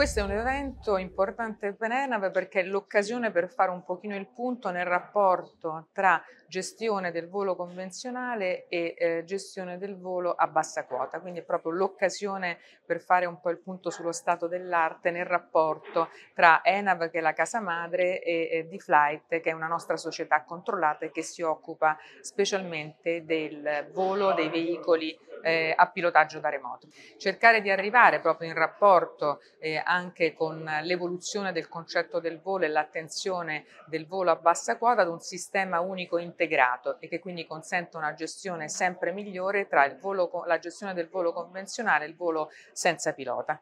Questo è un evento importante per ENAV perché è l'occasione per fare un pochino il punto nel rapporto tra gestione del volo convenzionale e eh, gestione del volo a bassa quota, quindi è proprio l'occasione per fare un po' il punto sullo stato dell'arte nel rapporto tra ENAV che è la casa madre e eh, D-Flight che è una nostra società controllata e che si occupa specialmente del volo dei veicoli eh, a pilotaggio da remoto. Cercare di arrivare proprio in rapporto eh, anche con l'evoluzione del concetto del volo e l'attenzione del volo a bassa quota ad un sistema unico integrato e che quindi consenta una gestione sempre migliore tra volo, la gestione del volo convenzionale e il volo senza pilota.